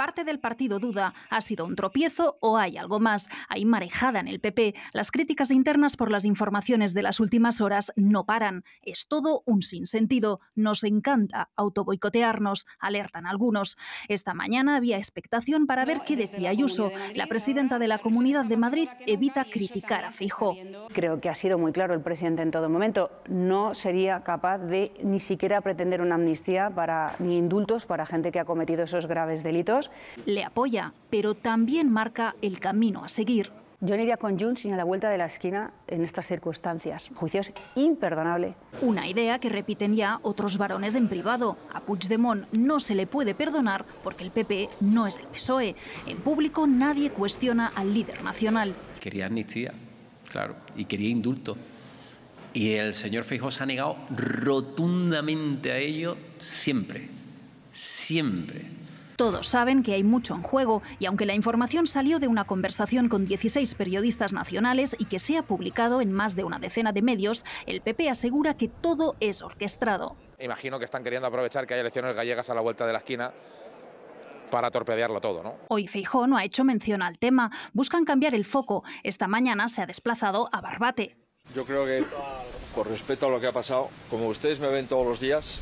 parte del partido duda ha sido un tropiezo o hay algo más. Hay marejada en el PP. Las críticas internas por las informaciones de las últimas horas no paran. Es todo un sinsentido. Nos encanta autoboicotearnos, alertan algunos. Esta mañana había expectación para ver qué decía Ayuso. La presidenta de la Comunidad de Madrid evita criticar a Fijo. Creo que ha sido muy claro el presidente en todo momento. No sería capaz de ni siquiera pretender una amnistía para, ni indultos para gente que ha cometido esos graves delitos le apoya, pero también marca el camino a seguir. Yo no iría con Jun sin a la vuelta de la esquina en estas circunstancias. Juicio imperdonable. Una idea que repiten ya otros varones en privado. A Puigdemont no se le puede perdonar porque el PP no es el PSOE. En público nadie cuestiona al líder nacional. Quería amnistía, claro, y quería indulto. Y el señor Feijóo se ha negado rotundamente a ello siempre, siempre. Todos saben que hay mucho en juego y aunque la información salió de una conversación con 16 periodistas nacionales y que se ha publicado en más de una decena de medios, el PP asegura que todo es orquestado. Imagino que están queriendo aprovechar que hay elecciones gallegas a la vuelta de la esquina para torpedearlo todo, ¿no? Hoy Feijóo no ha hecho mención al tema. Buscan cambiar el foco. Esta mañana se ha desplazado a Barbate. Yo creo que, con respeto a lo que ha pasado, como ustedes me ven todos los días,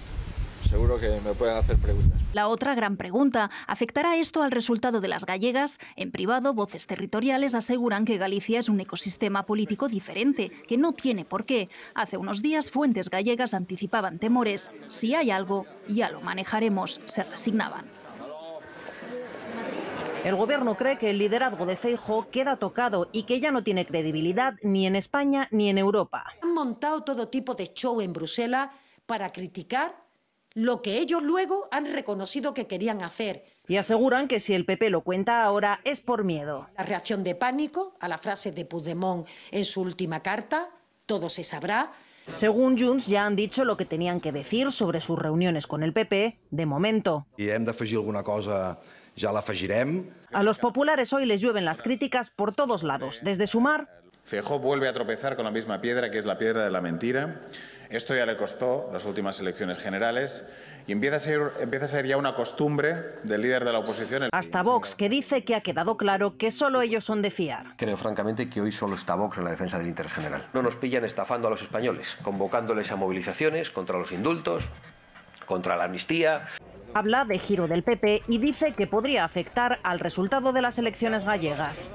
seguro que me pueden hacer preguntas. La otra gran pregunta, ¿afectará esto al resultado de las gallegas? En privado, voces territoriales aseguran que Galicia es un ecosistema político diferente, que no tiene por qué. Hace unos días, fuentes gallegas anticipaban temores. Si hay algo, ya lo manejaremos, se resignaban. El gobierno cree que el liderazgo de Feijo queda tocado y que ya no tiene credibilidad ni en España ni en Europa. Han montado todo tipo de show en Bruselas para criticar lo que ellos luego han reconocido que querían hacer. Y aseguran que si el PP lo cuenta ahora es por miedo. La reacción de pánico a la frase de Puigdemont en su última carta, todo se sabrá. Según Junts, ya han dicho lo que tenían que decir sobre sus reuniones con el PP, de momento. Y hemos de alguna cosa ya la A los populares hoy les llueven las críticas por todos lados, desde Sumar... "...Fejó vuelve a tropezar con la misma piedra, que es la piedra de la mentira. Esto ya le costó las últimas elecciones generales y empieza a, ser, empieza a ser ya una costumbre del líder de la oposición. Hasta Vox, que dice que ha quedado claro que solo ellos son de fiar. Creo francamente que hoy solo está Vox en la defensa del interés general. No nos pillan estafando a los españoles, convocándoles a movilizaciones contra los indultos, contra la amnistía. Habla de giro del PP y dice que podría afectar al resultado de las elecciones gallegas.